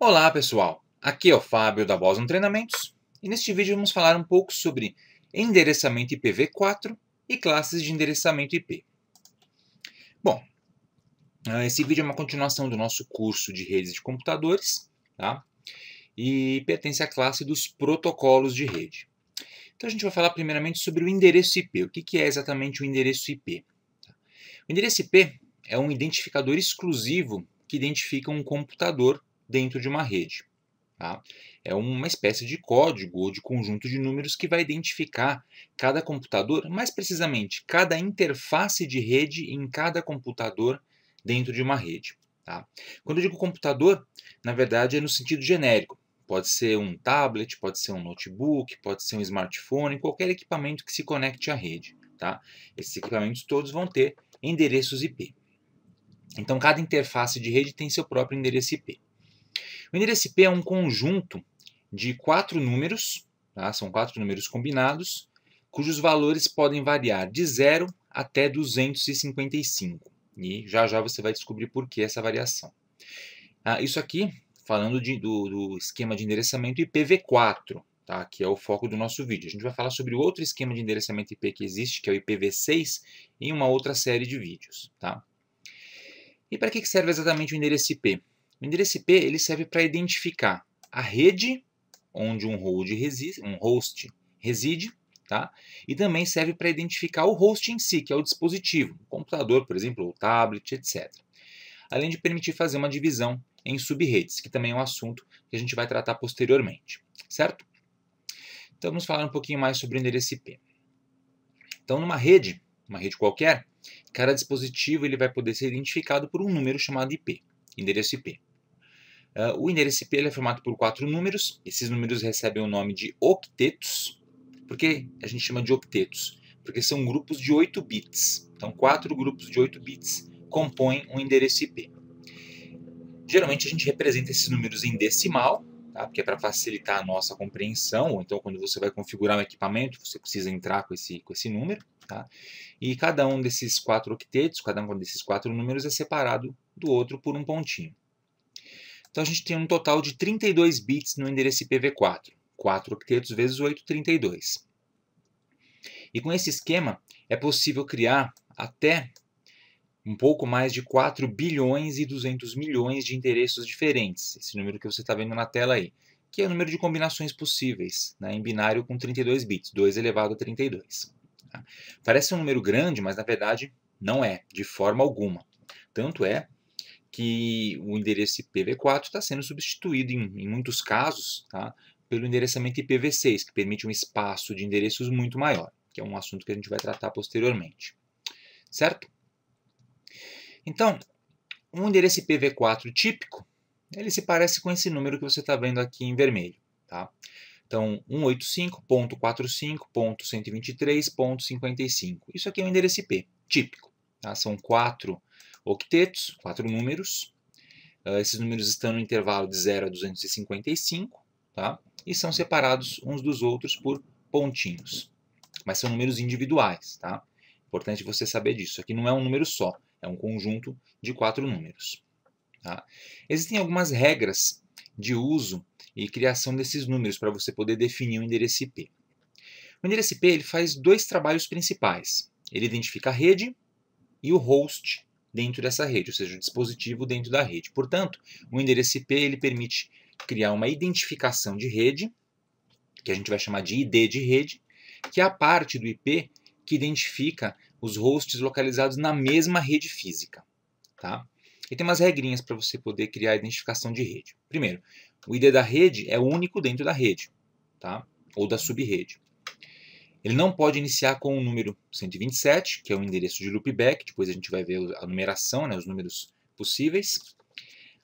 Olá pessoal, aqui é o Fábio da Boson Treinamentos e neste vídeo vamos falar um pouco sobre endereçamento IPv4 e classes de endereçamento IP. Bom, ah, esse vídeo é uma continuação do nosso curso de redes de computadores tá? e pertence à classe dos protocolos de rede. Então a gente vai falar primeiramente sobre o endereço IP. O que é exatamente o endereço IP? O endereço IP é um identificador exclusivo que identifica um computador dentro de uma rede. Tá? É uma espécie de código ou de conjunto de números que vai identificar cada computador, mais precisamente cada interface de rede em cada computador dentro de uma rede. Tá? Quando eu digo computador, na verdade é no sentido genérico. Pode ser um tablet, pode ser um notebook, pode ser um smartphone, qualquer equipamento que se conecte à rede. Tá? Esses equipamentos todos vão ter endereços IP. Então, cada interface de rede tem seu próprio endereço IP. O endereço IP é um conjunto de quatro números, tá? são quatro números combinados, cujos valores podem variar de 0 até 255. E já já você vai descobrir por que essa variação. Ah, isso aqui, falando de, do, do, esquema de endereçamento IPv4, tá? que é o foco do nosso vídeo. A gente vai falar sobre outro esquema de endereçamento IP que existe, que é o IPv6, em uma outra série de vídeos. Tá? E para que serve exatamente o endereço IP? O endereço IP ele serve para identificar a rede onde um, reside, um host reside, tá? e também serve para identificar o host em si, que é o dispositivo, o computador, por exemplo, ou tablet, etc. Além de permitir fazer uma divisão em subredes, que também é um assunto que a gente vai tratar posteriormente, certo? Então vamos falar um pouquinho mais sobre o endereço IP. Então numa rede, uma rede qualquer, cada dispositivo ele vai poder ser identificado por um número chamado IP, endereço IP. Uh, o endereço IP é formado por quatro números. Esses números recebem o nome de octetos. Por que a gente chama de octetos? Porque são grupos de 8 bits. Então, quatro grupos de 8 bits compõem um endereço IP. Geralmente, a gente representa esses números em decimal, tá? porque é para facilitar a nossa compreensão. Ou então, quando você vai configurar um equipamento, você precisa entrar com esse, com esse número. Tá? E cada um desses quatro octetos, cada um desses quatro números é separado do outro por um pontinho. Então a gente tem um total de 32 bits no endereço IPv4. 4 octetos vezes 8, 32. E com esse esquema é possível criar até um pouco mais de 4 bilhões e 200 milhões de endereços diferentes, esse número que você está vendo na tela aí, que é o número de combinações possíveis né, em binário com 32 bits, 2 elevado a 32. Tá? Parece um número grande, mas na verdade não é, de forma alguma. Tanto é que o endereço IPv4 está sendo substituído, em, em muitos casos, tá, pelo endereçamento IPv6, que permite um espaço de endereços muito maior, que é um assunto que a gente vai tratar posteriormente. Certo? Então, um endereço IPv4 típico, ele se parece com esse número que você está vendo aqui em vermelho. Tá? Então, 185.45.123.55. Isso aqui é um endereço IP típico. Tá? São quatro octetos, quatro números. Uh, esses números estão no intervalo de 0 a 255, tá? E são separados uns dos outros por pontinhos. Mas são números individuais, tá? Importante você saber disso. Aqui não é um número só, é um conjunto de quatro números. Tá? Existem algumas regras de uso e criação desses números para você poder definir o um endereço IP. O endereço IP ele faz dois trabalhos principais. Ele identifica a rede e o host dentro dessa rede, ou seja, o dispositivo dentro da rede. Portanto, o endereço IP ele permite criar uma identificação de rede, que a gente vai chamar de ID de rede, que é a parte do IP que identifica os hosts localizados na mesma rede física. Tá? E tem umas regrinhas para você poder criar a identificação de rede. Primeiro, o ID da rede é único dentro da rede, tá? ou da subrede. Ele não pode iniciar com o número 127, que é o endereço de loopback, depois a gente vai ver a numeração, né, os números possíveis.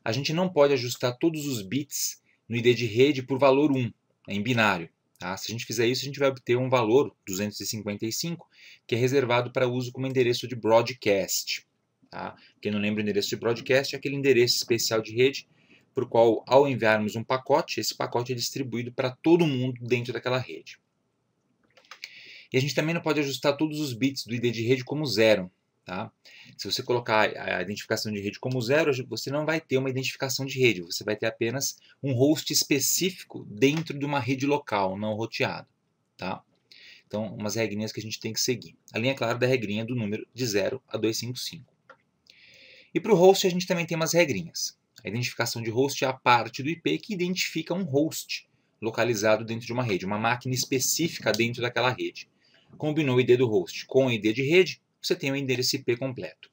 A gente não pode ajustar todos os bits no ID de rede por valor 1, né, em binário. Tá? Se a gente fizer isso, a gente vai obter um valor 255, que é reservado para uso como endereço de broadcast. Tá? Quem não lembra o endereço de broadcast é aquele endereço especial de rede por qual, ao enviarmos um pacote, esse pacote é distribuído para todo mundo dentro daquela rede. E a gente também não pode ajustar todos os bits do ID de rede como zero. Tá? Se você colocar a identificação de rede como zero, você não vai ter uma identificação de rede, você vai ter apenas um host específico dentro de uma rede local, não roteado. Tá? Então, umas regrinhas que a gente tem que seguir. A linha clara da regrinha do número de 0 a 255. E para o host a gente também tem umas regrinhas. A identificação de host é a parte do IP que identifica um host localizado dentro de uma rede, uma máquina específica dentro daquela rede combinou o ID do host com o ID de rede, você tem o endereço IP completo.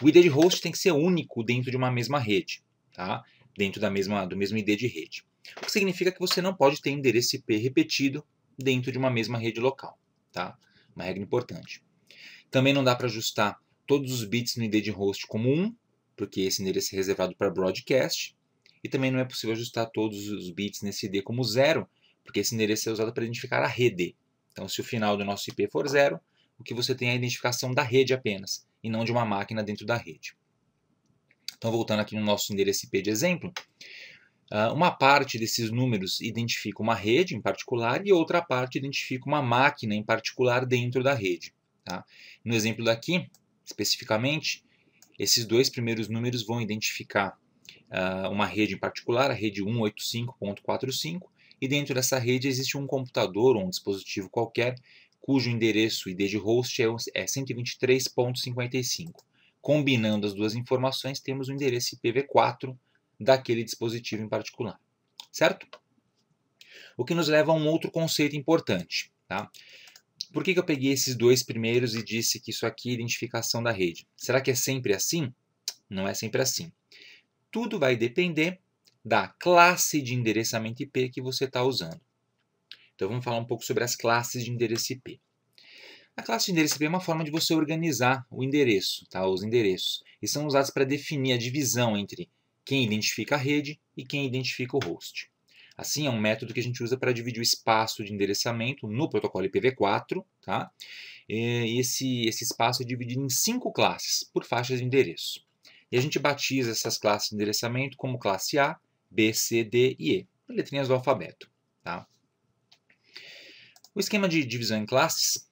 O ID de host tem que ser único dentro de uma mesma rede, tá? dentro da mesma, do mesmo ID de rede. O que significa que você não pode ter endereço IP repetido dentro de uma mesma rede local. Tá? Uma regra importante. Também não dá para ajustar todos os bits no ID de host como 1, porque esse endereço é reservado para broadcast. E também não é possível ajustar todos os bits nesse ID como 0, porque esse endereço é usado para identificar a rede. Então, se o final do nosso IP for zero, o que você tem é a identificação da rede apenas, e não de uma máquina dentro da rede. Então, voltando aqui no nosso endereço IP de exemplo, ah, uma parte desses números identifica uma rede em particular e outra parte identifica uma máquina em particular dentro da rede. Tá? No exemplo daqui, especificamente, esses dois primeiros números vão identificar ah, uma rede em particular, a rede 185.45, e dentro dessa rede existe um computador ou um dispositivo qualquer cujo endereço ID de host é 123.55. É Combinando as duas informações, temos o endereço IPv4 daquele dispositivo em particular, certo? O que nos leva a um outro conceito importante, tá? Por que, que eu peguei esses dois primeiros e disse que isso aqui é identificação da rede? Será que é sempre assim? Não é sempre assim. Tudo vai depender da classe de endereçamento IP que você está usando. Então vamos falar um pouco sobre as classes de endereço IP. A classe de endereço IP é uma forma de você organizar o endereço, tá? os endereços, e são usados para definir a divisão entre quem identifica a rede e quem identifica o host. Assim, é um método que a gente usa para dividir o espaço de endereçamento no protocolo IPv4, tá? E esse, esse espaço é dividido em cinco classes por faixas de endereço. E a gente batiza essas classes de endereçamento como classe A, B, C, D e E, letrinhas do alfabeto. Tá? O esquema de divisão em classes,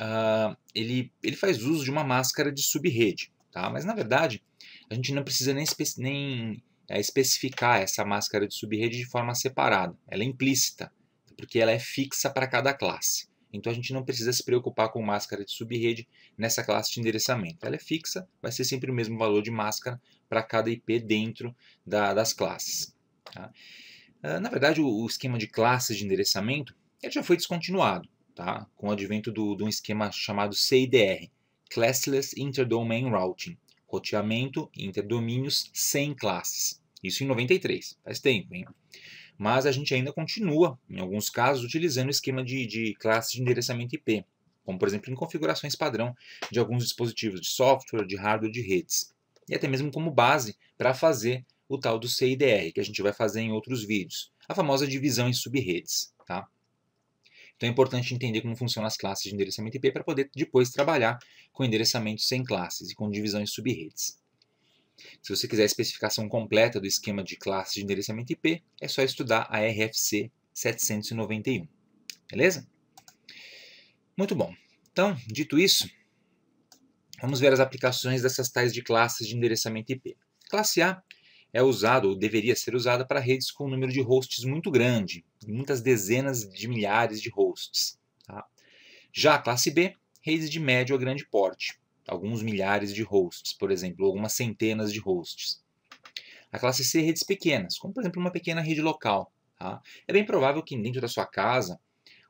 uh, ele, ele faz uso de uma máscara de subrede, tá? mas na verdade a gente não precisa nem, espe nem é, especificar essa máscara de subrede de forma separada, ela é implícita, porque ela é fixa para cada classe. Então a gente não precisa se preocupar com máscara de subrede nessa classe de endereçamento. Ela é fixa, vai ser sempre o mesmo valor de máscara para cada IP dentro da, das classes. Tá? Ah, na verdade, o esquema de classes de endereçamento já foi descontinuado tá? com o advento de um esquema chamado CIDR, Classless Interdomain Routing, roteamento entre domínios sem classes. Isso em 93, faz tempo, hein? Mas a gente ainda continua, em alguns casos, utilizando o esquema de, de classes de endereçamento IP, como por exemplo em configurações padrão de alguns dispositivos de software, de hardware, de redes, e até mesmo como base para fazer o tal do CIDR, que a gente vai fazer em outros vídeos, a famosa divisão em subredes. Tá? Então é importante entender como funcionam as classes de endereçamento IP para poder depois trabalhar com endereçamento sem classes e com divisão em subredes. Se você quiser a especificação completa do esquema de classes de endereçamento IP, é só estudar a RFC 791. Beleza? Muito bom. Então, dito isso, vamos ver as aplicações dessas tais de classes de endereçamento IP. Classe A é usado ou deveria ser usada para redes com um número de hosts muito grande, muitas dezenas de milhares de hosts. Tá? Já a classe B, redes de médio a grande porte, alguns milhares de hosts, por exemplo, algumas centenas de hosts. A classe C, redes pequenas, como por exemplo uma pequena rede local. Tá? É bem provável que dentro da sua casa,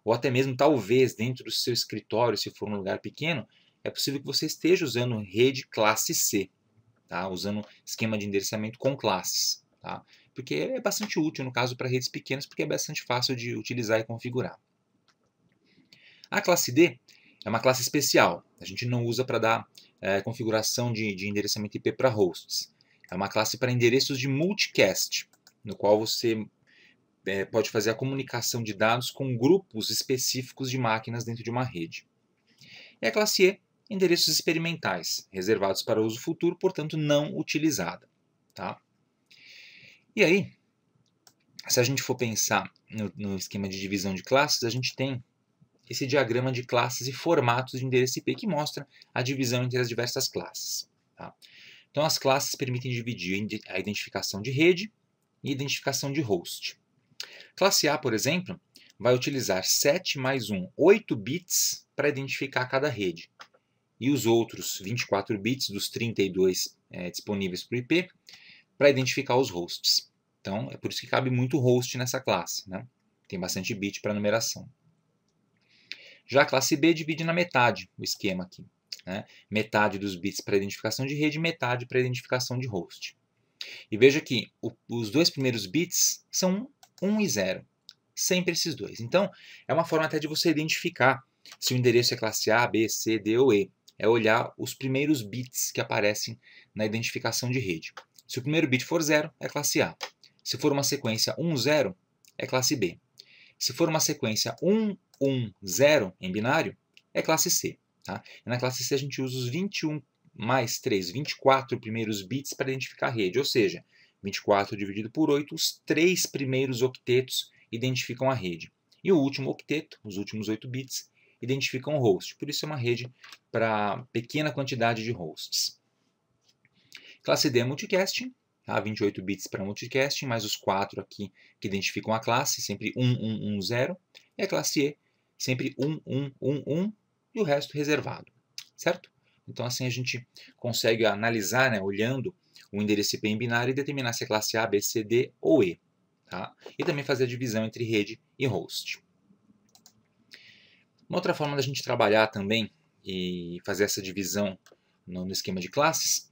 ou até mesmo talvez dentro do seu escritório, se for um lugar pequeno, é possível que você esteja usando rede classe C tá? usando esquema de endereçamento com classes. Tá? Porque é bastante útil, no caso, para redes pequenas, porque é bastante fácil de utilizar e configurar. A classe D é uma classe especial. A gente não usa para dar é, configuração de, de endereçamento IP para hosts. É uma classe para endereços de multicast, no qual você é, pode fazer a comunicação de dados com grupos específicos de máquinas dentro de uma rede. E a classe E endereços experimentais, reservados para uso futuro, portanto não utilizada. Tá? E aí, se a gente for pensar no, no, esquema de divisão de classes, a gente tem esse diagrama de classes e formatos de endereço IP que mostra a divisão entre as diversas classes. Tá? Então, as classes permitem dividir a identificação de rede e identificação de host. Classe A, por exemplo, vai utilizar 7 mais 1, 8 bits para identificar cada rede e os outros 24 bits dos 32 é, disponíveis para o IP para identificar os hosts. Então, é por isso que cabe muito host nessa classe. Né? Tem bastante bit para numeração. Já a classe B divide na metade o esquema aqui. Né? Metade dos bits para identificação de rede, metade para identificação de host. E veja que o, os dois primeiros bits são 1 e 0, sempre esses dois. Então, é uma forma até de você identificar se o endereço é classe A, B, C, D ou E é olhar os primeiros bits que aparecem na identificação de rede. Se o primeiro bit for 0, é classe A. Se for uma sequência 1, 0, é classe B. Se for uma sequência 1, 1, 0 em binário, é classe C. Tá? na classe C a gente usa os 21 mais 3, 24 primeiros bits para identificar a rede, ou seja, 24 dividido por 8, os três primeiros octetos identificam a rede. E o último octeto, os últimos 8 bits, identifica um host. Por isso é uma rede para pequena quantidade de hosts. Classe D é multicasting, tá? 28 bits para multicasting, mais os 4 aqui que identificam a classe, sempre 1110. E a classe E, sempre 1111 e o resto reservado, certo? Então assim a gente consegue analisar, né, olhando o endereço IP em binário e determinar se é classe A, B, C, D ou E. Tá? E também fazer a divisão entre rede e host. Uma outra forma da gente trabalhar também e fazer essa divisão no, esquema de classes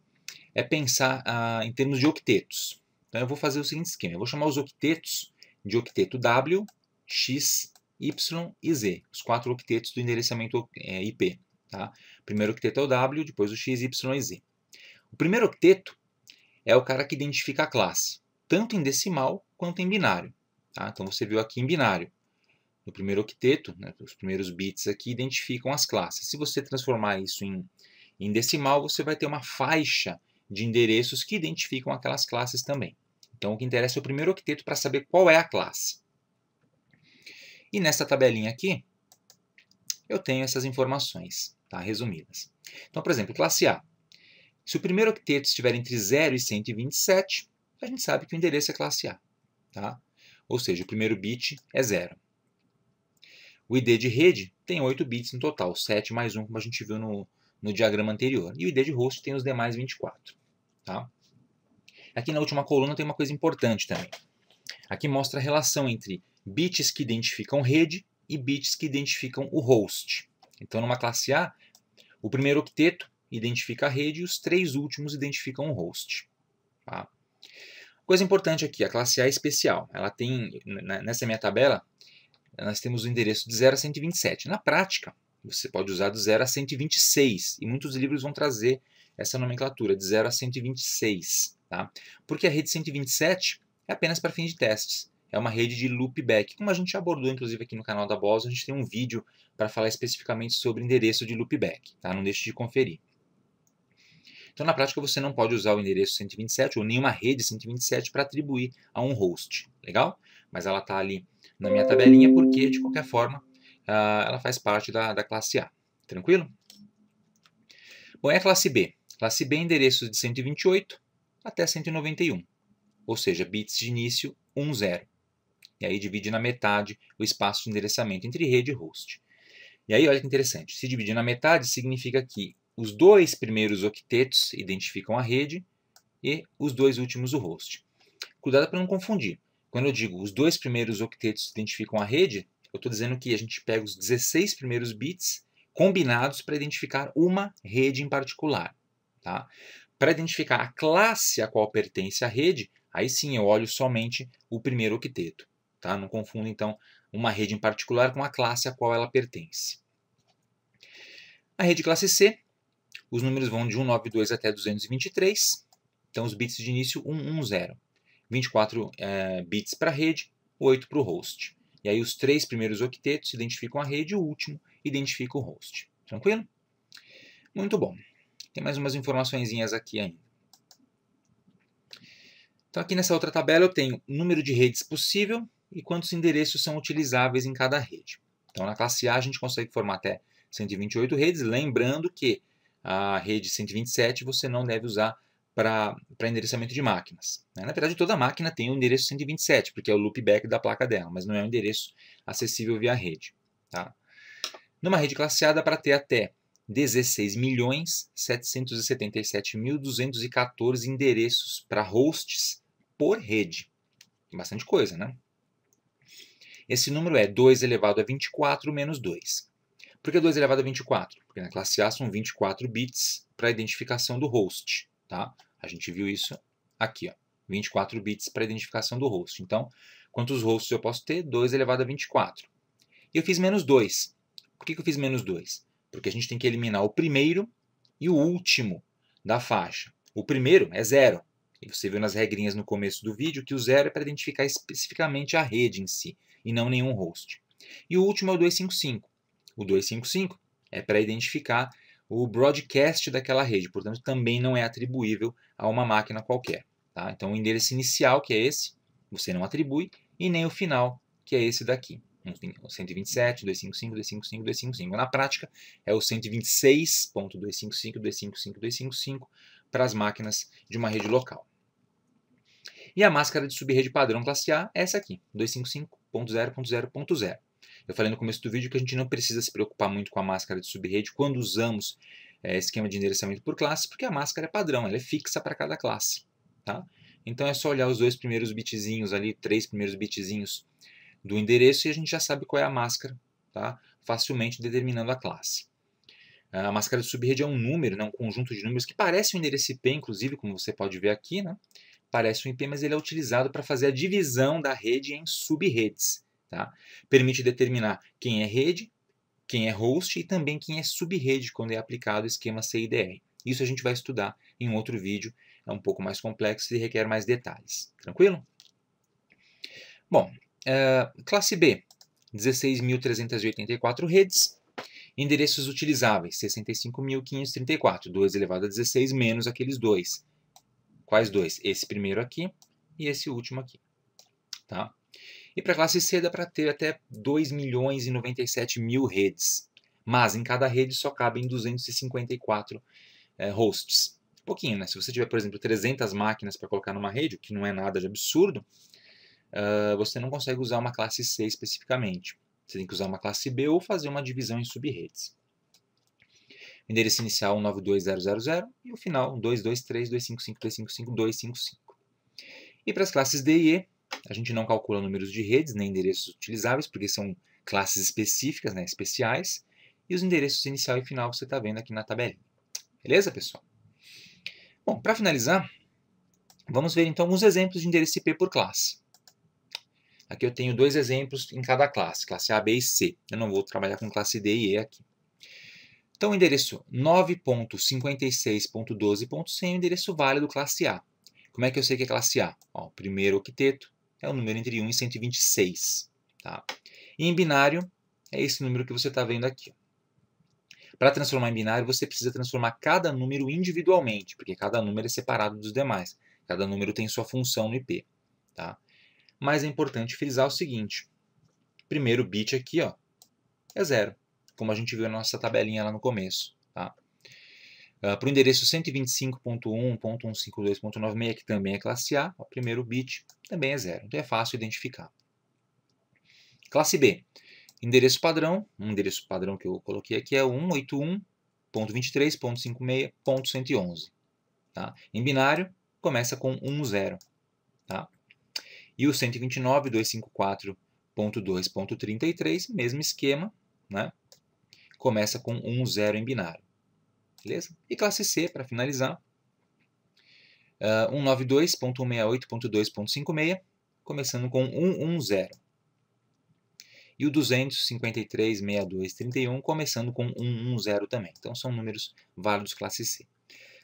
é pensar ah, em termos de octetos. Então eu vou fazer o seguinte esquema, eu vou chamar os octetos de octeto W, X, Y e Z, os quatro octetos do endereçamento é, IP. Tá? O primeiro octeto é o W, depois o X, Y e Z. O primeiro octeto é o cara que identifica a classe, tanto em decimal quanto em binário. Tá? Então você viu aqui em binário no primeiro octeto, né, os primeiros bits aqui identificam as classes. Se você transformar isso em, em decimal, você vai ter uma faixa de endereços que identificam aquelas classes também. Então, o que interessa é o primeiro octeto para saber qual é a classe. E nessa tabelinha aqui, eu tenho essas informações tá, resumidas. Então, por exemplo, classe A. Se o primeiro octeto estiver entre 0 e 127, a gente sabe que o endereço é classe A. Tá? Ou seja, o primeiro bit é zero. O ID de rede tem 8 bits no total, 7 mais 1, como a gente viu no, no diagrama anterior. E o ID de host tem os demais 24. Tá? Aqui na última coluna tem uma coisa importante também. Aqui mostra a relação entre bits que identificam rede e bits que identificam o host. Então, numa classe A, o primeiro octeto identifica a rede e os três últimos identificam o host. Tá? Coisa importante aqui, a classe A é especial. Ela tem, nessa minha tabela, nós temos o endereço de 0 a 127. Na prática, você pode usar do 0 a 126, e muitos livros vão trazer essa nomenclatura, de 0 a 126. Tá? Porque a rede 127 é apenas para fins de testes. É uma rede de loopback, como a gente abordou, inclusive, aqui no canal da Boss, a gente tem um vídeo para falar especificamente sobre endereço de loopback. Tá? Não deixe de conferir. Então, na prática, você não pode usar o endereço 127 ou nenhuma rede 127 para atribuir a um host. Legal? Mas ela está ali na minha tabelinha, porque de qualquer forma uh, ela faz parte da, da classe A. Tranquilo? Bom, é a classe B. Classe B endereços de 128 até 191, ou seja, bits de início 1, 0. E aí divide na metade o espaço de endereçamento entre rede e host. E aí, olha que interessante, se dividir na metade significa que os dois primeiros octetos identificam a rede e os dois últimos o host. Cuidado para não confundir. Quando eu digo os dois primeiros octetos identificam a rede, eu estou dizendo que a gente pega os 16 primeiros bits combinados para identificar uma rede em particular. Tá? Para identificar a classe a qual pertence a rede, aí sim eu olho somente o primeiro octeto. Tá? Não confunda então uma rede em particular com a classe a qual ela pertence. A rede classe C, os números vão de 192 até 223, então os bits de início 110. 24 é, eh, bits para a rede, 8 para o host. E aí os três primeiros octetos identificam a rede e o último identifica o host. Tranquilo? Muito bom. Tem mais umas informações aqui ainda. Então aqui nessa outra tabela eu tenho o número de redes possível e quantos endereços são utilizáveis em cada rede. Então na classe A a gente consegue formar até 128 redes, lembrando que a rede 127 você não deve usar para endereçamento de máquinas. Né? Na verdade, toda máquina tem o um endereço 127, porque é o loopback da placa dela, mas não é um endereço acessível via rede. Tá? Numa rede classeada para ter até 16.777.214 endereços para hosts por rede. Bastante coisa, né? Esse número é 2 elevado a 24 menos 2. Por que 2 elevado a 24? Porque na classe A são 24 bits para a identificação do host. Tá? A gente viu isso aqui, ó, 24 bits para identificação do host. Então, quantos hosts eu posso ter? 2 elevado a 24. E eu fiz menos 2. Por que, que eu fiz menos 2? Porque a gente tem que eliminar o primeiro e o último da faixa. O primeiro é zero. E você viu nas regrinhas no começo do vídeo que o zero é para identificar especificamente a rede em si, e não nenhum host. E o último é o 255. O 255 é para identificar o broadcast daquela rede, portanto, também não é atribuível a uma máquina qualquer. Tá? Então, o endereço inicial, que é esse, você não atribui, e nem o final, que é esse daqui. 127, 255, 255, Na prática, é o 126.255.255.255 para as máquinas de uma rede local. E a máscara de subrede padrão classe A é essa aqui, 255.0.0.0. Eu falei no começo do vídeo que a gente não precisa se preocupar muito com a máscara de subrede quando usamos é, esquema de endereçamento por classe, porque a máscara é padrão, ela é fixa para cada classe. Tá? Então é só olhar os dois primeiros bitzinhos ali, três primeiros bitzinhos do endereço e a gente já sabe qual é a máscara, tá? facilmente determinando a classe. A máscara de subrede é um número, né, um conjunto de números que parece um endereço IP, inclusive, como você pode ver aqui, né? parece um IP, mas ele é utilizado para fazer a divisão da rede em subredes. Tá? Permite determinar quem é rede, quem é host e também quem é subrede quando é aplicado o esquema CIDR. Isso a gente vai estudar em um outro vídeo, é um pouco mais complexo e requer mais detalhes. Tranquilo? Bom, uh, classe B, 16.384 redes, endereços utilizáveis, 65.534, 2 elevado a 16 menos aqueles dois. Quais dois? Esse primeiro aqui e esse último aqui. Tá? e para a classe C dá para ter até 2 milhões e 97 mil redes, mas em cada rede só cabem 254 é, eh, hosts. Pouquinho, né? Se você tiver, por exemplo, 300 máquinas para colocar numa rede, o que não é nada de absurdo, uh, você não consegue usar uma classe C especificamente. Você tem que usar uma classe B ou fazer uma divisão em sub-redes. endereço inicial 192.000 e o final 223.255.255.255. E para as classes D e E, a gente não calcula números de redes nem endereços utilizáveis, porque são classes específicas, né, especiais, e os endereços inicial e final você está vendo aqui na tabelinha. Beleza, pessoal? Bom, para finalizar, vamos ver então alguns exemplos de endereço IP por classe. Aqui eu tenho dois exemplos em cada classe, classe A, B e C. Eu não vou trabalhar com classe D e E aqui. Então, o endereço 9.56.12.100 é o endereço válido classe A. Como é que eu sei que é classe A? Ó, primeiro octeto, é o número entre 1 e 126. Tá? E em binário, é esse número que você está vendo aqui. Para transformar em binário, você precisa transformar cada número individualmente, porque cada número é separado dos demais. Cada número tem sua função no IP. Tá? Mas é importante frisar o seguinte. Primeiro bit aqui ó, é zero, como a gente viu na nossa tabelinha lá no começo. Tá? Ah, para o endereço 125.1.152.96, que também é classe A, o primeiro bit também é zero. Então é fácil identificar. Classe B. Endereço padrão, um endereço padrão que eu coloquei aqui é 181.23.56.111. Tá? Em binário, começa com 1, 0. Tá? E o 129.254.2.33, mesmo esquema, né? começa com 1, 0 em binário beleza? E classe C, para finalizar, uh, ah, 192.168.2.56, começando com 110. E o 253.62.31, começando com 110 também. Então, são números válidos classe C.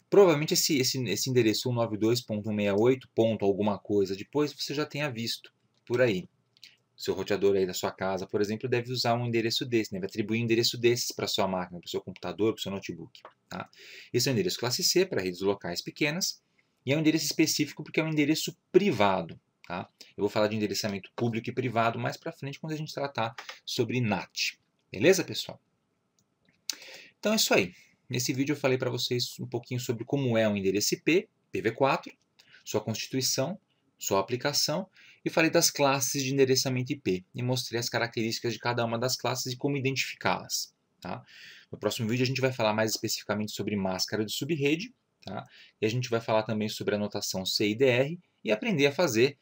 Provavelmente esse, esse, esse endereço 192.168. alguma coisa, depois você já tenha visto por aí seu roteador aí da sua casa, por exemplo, deve usar um endereço desse, deve atribuir um endereço desses para sua máquina, para seu computador, para seu notebook. Tá? Esse é um endereço classe C para redes locais pequenas e é um endereço específico porque é um endereço privado. Tá? Eu vou falar de endereçamento público e privado mais para frente quando a gente tratar sobre NAT. Beleza, pessoal? Então é isso aí. Nesse vídeo eu falei para vocês um pouquinho sobre como é um endereço IP, PV4, sua constituição, sua aplicação e falei das classes de endereçamento IP e mostrei as características de cada uma das classes e como identificá-las. Tá? No próximo vídeo a gente vai falar mais especificamente sobre máscara de subrede tá? e a gente vai falar também sobre a notação CIDR e aprender a fazer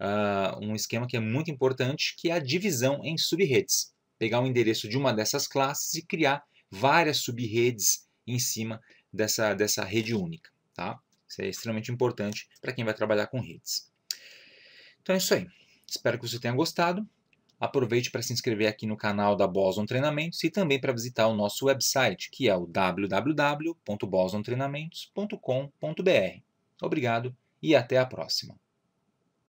uh, um esquema que é muito importante, que é a divisão em subredes. Pegar o endereço de uma dessas classes e criar várias subredes em cima dessa, dessa rede única. Tá? Isso é extremamente importante para quem vai trabalhar com redes. Então é isso aí. Espero que você tenha gostado. Aproveite para se inscrever aqui no canal da Boson Treinamentos e também para visitar o nosso website, que é o www.bosontreinamentos.com.br. Obrigado e até a próxima.